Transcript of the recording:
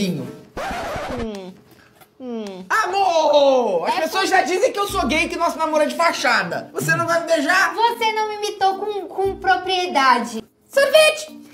beijinho. Hum, hum. Amor! As é pessoas por... já dizem que eu sou gay que nosso namoro é de fachada. Você não vai me beijar? Você não me imitou com, com propriedade. Sorvete!